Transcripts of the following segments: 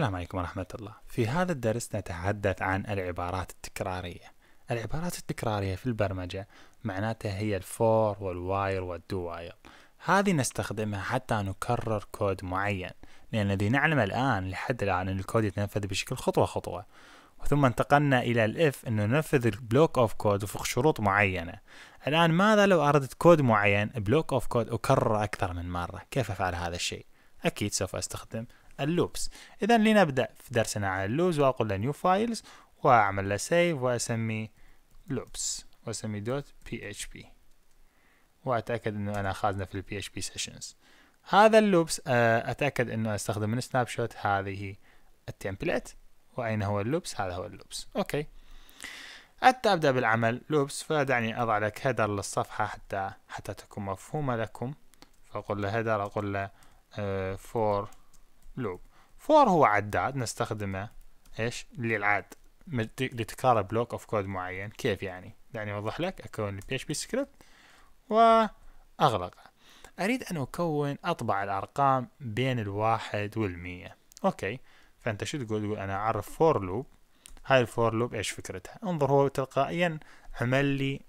السلام عليكم ورحمة الله في هذا الدرس نتحدث عن العبارات التكرارية العبارات التكرارية في البرمجة معناتها هي الفور والواير والدو واير هذه نستخدمها حتى نكرر كود معين لأن الذي نعلم الآن لحد الآن أن الكود يتنفذ بشكل خطوة خطوة ثم انتقلنا إلى الإف أنه ننفذ البلوك أوف كود وفق شروط معينة الآن ماذا لو أردت كود معين بلوك أوف كود أكرر أكثر من مرة كيف أفعل هذا الشيء؟ أكيد سوف أستخدم اللوبس إذا لنبدأ في درسنا عن اللوبس وأقول له نيو فايلز وأعمل له سيف وأسمي لوبس وأسمي دوت بي اتش بي وأتأكد أنه أنا خازنه في البي اتش بي سيشنز هذا اللوبس آه، أتأكد أنه أستخدم من سناب شوت هذه التمبلت وأين هو اللوبس هذا هو اللوبس أوكي حتى أبدأ بالعمل لوبس فدعني أضع لك هيدر للصفحة حتى حتى تكون مفهومة لكم فأقول له هيدر أقول له فور آه، لوب فور هو عداد نستخدمه ايش للعد لتكرار بلوك اوف كود معين كيف يعني دعني اوضح لك اكون البي اتش بي سكريبت واغلقه اريد ان اكون اطبع الارقام بين الواحد والمية اوكي فانت شو تقول تقول انا اعرف فور لوب هاي الفور لوب ايش فكرتها انظر هو تلقائيا عمل لي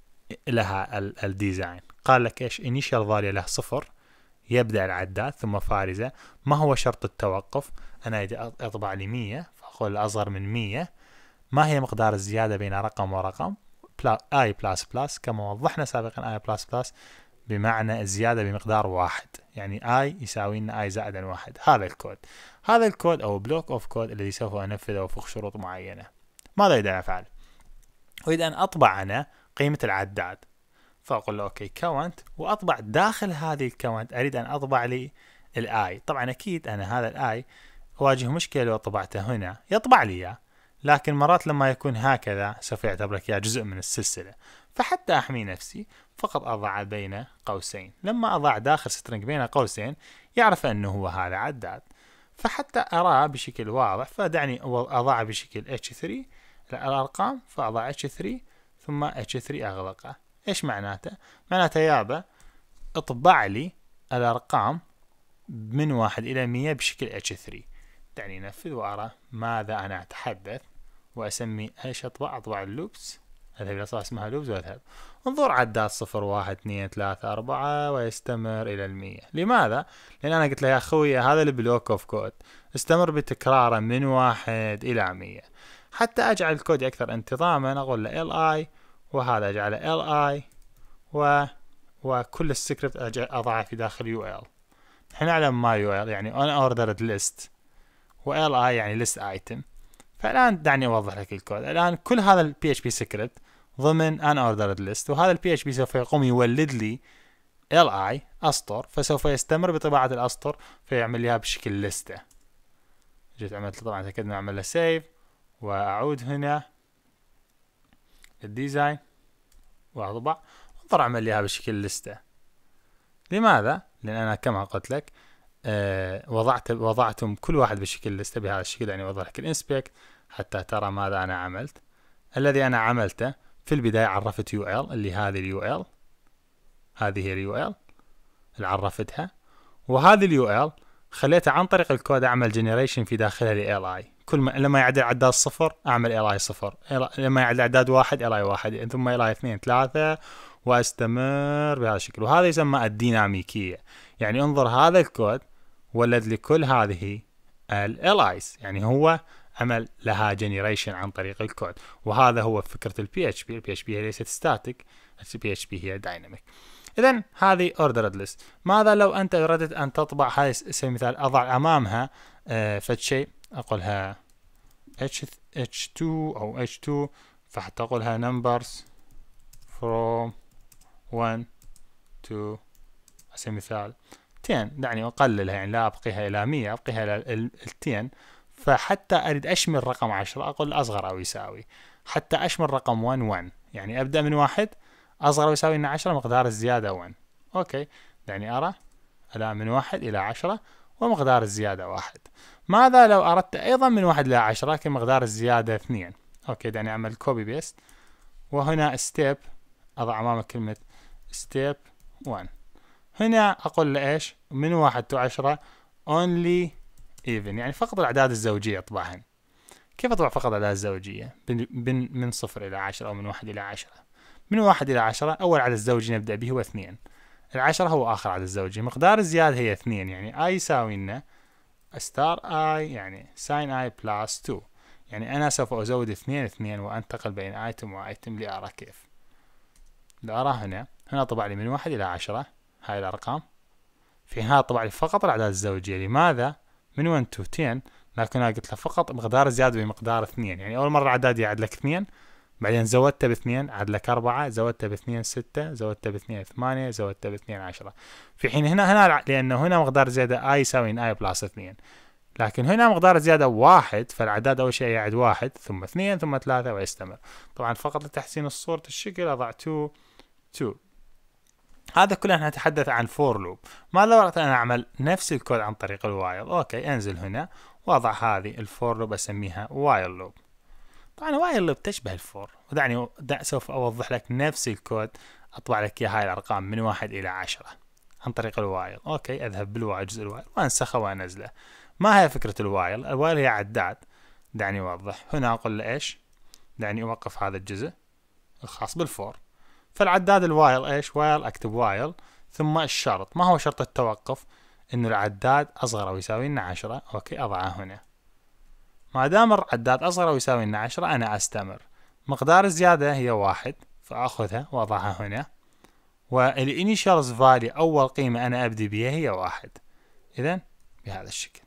لها الديزاين قال لك ايش initial value له صفر يبدأ العداد ثم فارزة ما هو شرط التوقف أنا إذا أطبع لي 100 فأقول أصغر من مية ما هي مقدار الزيادة بين رقم ورقم اي بلس بلس كما وضحنا سابقا اي بلس بلس بمعنى الزيادة بمقدار واحد يعني اي يساوي لنا اي زائد واحد هذا الكود هذا الكود او بلوك اوف كود الذي سوف انفذه وفق شروط معينة ماذا اريد ان افعل؟ اريد ان اطبع انا قيمة العداد فاقول له اوكي كونت واطبع داخل هذه الكونت اريد ان اطبع لي الاي طبعا اكيد انا هذا الاي اواجه مشكله لو طبعته هنا يطبع لي اياه لكن مرات لما يكون هكذا سوف يعتبرك يا جزء من السلسلة فحتى أحمي نفسي فقط أضع بين قوسين لما أضع داخل سترنج بين قوسين يعرف أنه هو هذا عداد فحتى أراه بشكل واضح فدعني أضع بشكل H3 الأرقام فأضع H3 ثم H3 أغلقه ايش معناته معناته يابا اطبع لي الارقام من واحد الى مية بشكل اتش 3 دعني نفذ وارى ماذا انا اتحدث واسمي ايش اطبع اطبع اللوبس اذهب الى صفحة اسمها لوبس واذهب انظر عداد صفر واحد اثنين ثلاثة اربعة ويستمر الى المية لماذا؟ لان انا قلت له يا اخوي هذا البلوك اوف كود استمر بتكراره من واحد الى مية حتى اجعل الكود اكثر انتظاما اقول له ال اي وهذا أجعله li و وكل السكريبت أضعه في داخل UL احنا نعلم ما UL يعني unordered list و li يعني list item فالآن دعني أوضح لك الكود الآن كل هذا ال PHP سكريبت ضمن unordered list وهذا ال PHP سوف يقوم يولد لي li أسطر فسوف يستمر بطباعة الأسطر فيعمل لها بشكل لستة جيت عملت طبعا تاكدنا أنه له سيف وأعود هنا الديزاين واضبع انطر اعمل لها بشكل لستة لماذا؟ لان انا كما قلت لك آه وضعت وضعتهم كل واحد بشكل لستة بهذا الشكل يعني وضعت لك الانسبكت حتى ترى ماذا انا عملت الذي انا عملته في البداية عرفت يو ال اللي هذه اليو ال هذه اليو ال اللي عرفتها وهذه اليو ال خليتها عن طريق الكود اعمل جنريشن في داخلها ل اي كل ما لما يعدل الاعداد صفر اعمل اي صفر لما يعدل الاعداد واحد اي واحد ثم اي اي اثنين ثلاثه واستمر بهذا الشكل وهذا يسمى الديناميكيه يعني انظر هذا الكود ولد لكل هذه الالايز يعني هو عمل لها جنريشن عن طريق الكود وهذا هو فكره البي اتش بي البي اتش بي ليست ستاتيك البي اتش بي هي دايناميك اذا هذه اوردرد ليست ماذا لو انت اردت ان تطبع هاي مثال اضع امامها آه، فد شيء أقولها h h2 أو h2 فحتى أقولها numbers from 1 to أسمي مثال 10 دعني أقللها يعني لا أبقيها إلى 100 أبقيها إلى 10 فحتى أريد أشمل رقم 10 أقول أصغر أو يساوي حتى أشمل رقم 1 1 يعني أبدأ من 1 أصغر أو يساوي لنا 10 مقدار الزيادة 1 أوكي دعني أرى الآن من 1 إلى 10 ومقدار الزيادة واحد ماذا لو أردت أيضا من واحد إلى عشرة كمقدار الزيادة اثنين أوكي دعني أعمل كوبي بيست وهنا ستيب أضع أمامك كلمة ستيب 1 هنا أقول لإيش من واحد إلى عشرة only even يعني فقط الأعداد الزوجية اطبعهن كيف أطبع فقط الأعداد الزوجية من, من صفر إلى عشرة أو من واحد إلى عشرة من واحد إلى عشرة أول عدد زوجي نبدأ به هو اثنين العشرة هو آخر عدد زوجي مقدار الزيادة هي اثنين يعني اي يساوي لنا ستار اي يعني ساين اي بلس 2 يعني أنا سوف أزود اثنين اثنين وأنتقل بين ايتم وايتم لأرى كيف لأرى هنا هنا طبع لي من واحد إلى عشرة هاي الأرقام في هنا طبع لي فقط الأعداد الزوجية لماذا؟ من 1 تو 10 لكن أنا قلت له فقط مقدار الزيادة بمقدار اثنين يعني أول مرة الأعداد يعد لك اثنين بعدين زودتها باثنين عاد لك أربعة زودتها باثنين ستة زودتها باثنين ثمانية زودتها باثنين عشرة في حين هنا هنا لأنه هنا مقدار زيادة اي يساوي اي بلس اثنين لكن هنا مقدار زيادة واحد فالعداد أول شيء يعد واحد ثم اثنين ثم ثلاثة ويستمر طبعا فقط لتحسين الصورة الشكل أضع تو تو هذا كله احنا نتحدث عن فور لوب ما لو اردت ان اعمل نفس الكود عن طريق الوايل اوكي انزل هنا واضع هذه الفور لوب اسميها وايل لوب طبعا وايل اللي بتشبه الفور ودعني سوف أوضح لك نفس الكود أطبع لك يا هاي الأرقام من واحد إلى عشرة عن طريق الوايل أوكي أذهب بالوايل جزء الوايل وأنسخه وأنزله ما هي فكرة الوايل الوايل هي عداد دعني أوضح هنا أقول له إيش دعني أوقف هذا الجزء الخاص بالفور فالعداد الوايل إيش وايل أكتب وايل ثم الشرط ما هو شرط التوقف إنه العداد أصغر أو يساوي لنا عشرة أوكي أضعه هنا ما دام العداد أصغر أو يساوي لنا عشرة أنا أستمر مقدار الزيادة هي واحد فأخذها وأضعها هنا والإنيشالز فالي أول قيمة أنا أبدي بها هي واحد إذا بهذا الشكل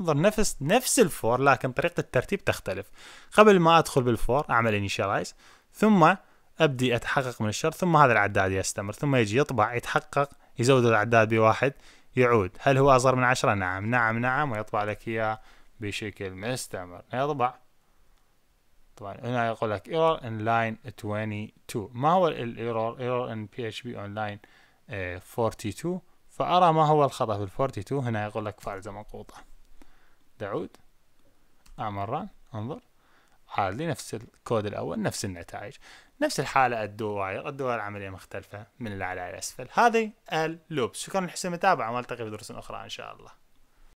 انظر نفس نفس الفور لكن طريقة الترتيب تختلف قبل ما أدخل بالفور أعمل إنيشالايز ثم أبدي أتحقق من الشرط ثم هذا العداد يستمر ثم يجي يطبع يتحقق يزود العداد بواحد يعود هل هو أصغر من عشرة؟ نعم نعم نعم ويطبع لك إياه بشكل مستمر يضبع طبعا هنا يقول لك error in line 22 ما هو الايرور error in PHP online line آه، 42 فأرى ما هو الخطأ في ال 42 هنا يقول لك زمن قوطة دعود أعمل ران انظر عادي نفس الكود الأول نفس النتائج نفس الحالة الدوائر الدوائر العملية مختلفة من الأعلى إلى الأسفل هذه اللوبس شكرا لحسن المتابعة ونلتقي في دروس أخرى إن شاء الله